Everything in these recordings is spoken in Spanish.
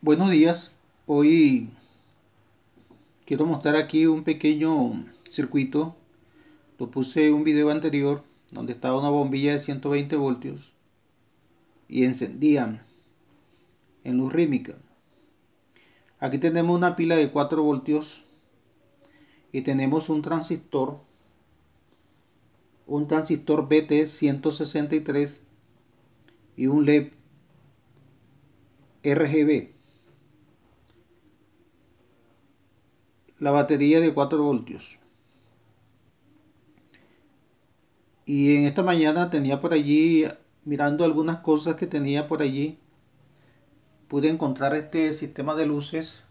Buenos días, hoy quiero mostrar aquí un pequeño circuito. Lo puse en un video anterior donde estaba una bombilla de 120 voltios y encendían en luz rímica. Aquí tenemos una pila de 4 voltios y tenemos un transistor, un transistor BT163 y un LED RGB. la batería de 4 voltios. Y en esta mañana tenía por allí, mirando algunas cosas que tenía por allí, pude encontrar este sistema de luces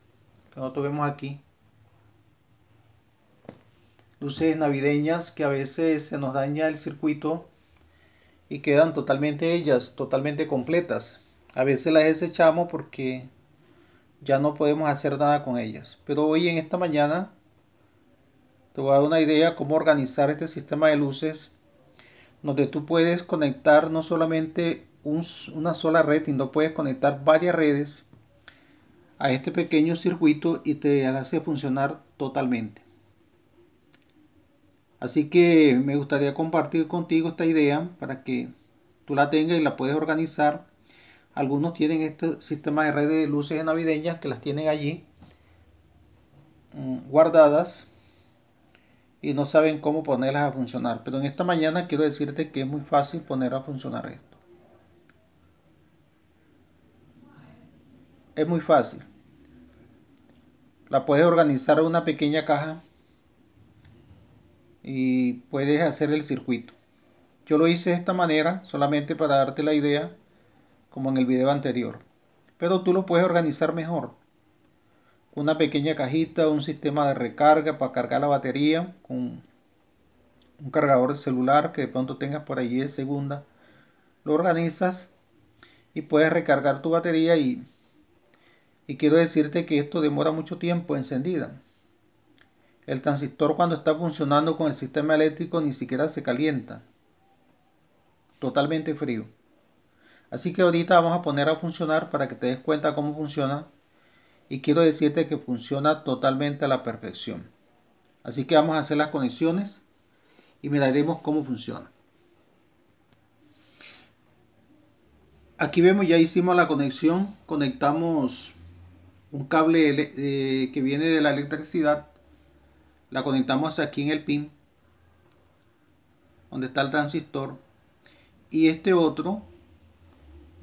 que nosotros vemos aquí. Luces navideñas que a veces se nos daña el circuito y quedan totalmente ellas, totalmente completas. A veces las desechamos porque ya no podemos hacer nada con ellas. Pero hoy en esta mañana te voy a dar una idea cómo organizar este sistema de luces donde tú puedes conectar no solamente una sola red, sino puedes conectar varias redes a este pequeño circuito y te hace funcionar totalmente. Así que me gustaría compartir contigo esta idea para que tú la tengas y la puedes organizar algunos tienen este sistema de redes de luces navideñas que las tienen allí mm, guardadas y no saben cómo ponerlas a funcionar. Pero en esta mañana quiero decirte que es muy fácil poner a funcionar esto. Es muy fácil. La puedes organizar en una pequeña caja y puedes hacer el circuito. Yo lo hice de esta manera solamente para darte la idea como en el video anterior, pero tú lo puedes organizar mejor. Una pequeña cajita, un sistema de recarga para cargar la batería, un, un cargador de celular que de pronto tengas por allí de segunda, lo organizas y puedes recargar tu batería y, y quiero decirte que esto demora mucho tiempo encendida. El transistor cuando está funcionando con el sistema eléctrico ni siquiera se calienta. Totalmente frío. Así que ahorita vamos a poner a funcionar para que te des cuenta cómo funciona. Y quiero decirte que funciona totalmente a la perfección. Así que vamos a hacer las conexiones y miraremos cómo funciona. Aquí vemos, ya hicimos la conexión. Conectamos un cable eh, que viene de la electricidad. La conectamos aquí en el pin. Donde está el transistor. Y este otro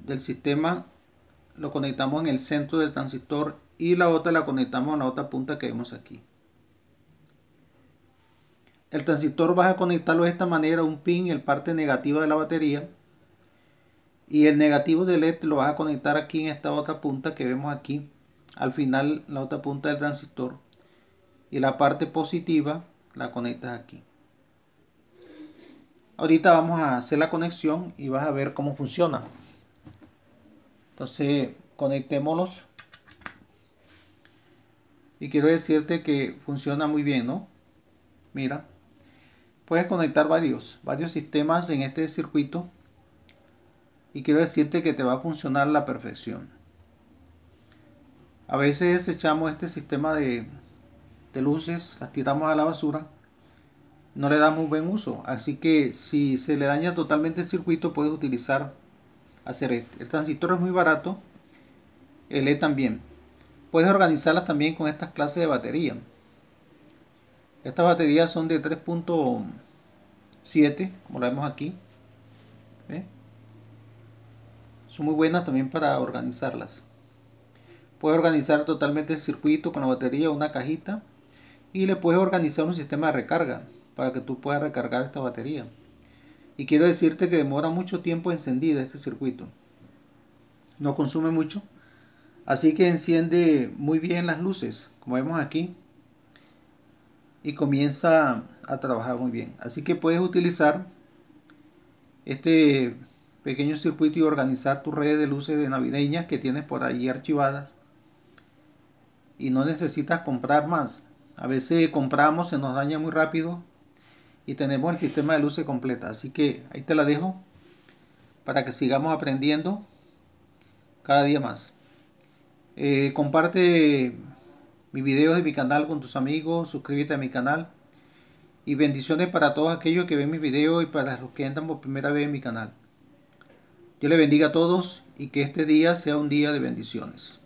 del sistema lo conectamos en el centro del transistor y la otra la conectamos a la otra punta que vemos aquí. El transistor vas a conectarlo de esta manera un pin en parte negativa de la batería y el negativo del LED lo vas a conectar aquí en esta otra punta que vemos aquí al final la otra punta del transistor y la parte positiva la conectas aquí ahorita vamos a hacer la conexión y vas a ver cómo funciona entonces, conectémoslos Y quiero decirte que funciona muy bien, ¿no? Mira, puedes conectar varios, varios sistemas en este circuito. Y quiero decirte que te va a funcionar la perfección. A veces echamos este sistema de, de luces, las tiramos a la basura. No le damos buen uso. Así que si se le daña totalmente el circuito, puedes utilizar hacer este. El transistor es muy barato, el E también. Puedes organizarlas también con estas clases de batería. Estas baterías son de 3.7, como la vemos aquí. Son muy buenas también para organizarlas. Puedes organizar totalmente el circuito con la batería, una cajita. Y le puedes organizar un sistema de recarga para que tú puedas recargar esta batería. Y quiero decirte que demora mucho tiempo encendida este circuito. No consume mucho. Así que enciende muy bien las luces, como vemos aquí. Y comienza a trabajar muy bien. Así que puedes utilizar este pequeño circuito y organizar tus redes de luces de navideñas que tienes por ahí archivadas. Y no necesitas comprar más. A veces compramos, se nos daña muy rápido y tenemos el sistema de luces completa. Así que ahí te la dejo para que sigamos aprendiendo cada día más. Eh, comparte mis videos de mi canal con tus amigos, suscríbete a mi canal y bendiciones para todos aquellos que ven mis videos y para los que entran por primera vez en mi canal. Dios les bendiga a todos y que este día sea un día de bendiciones.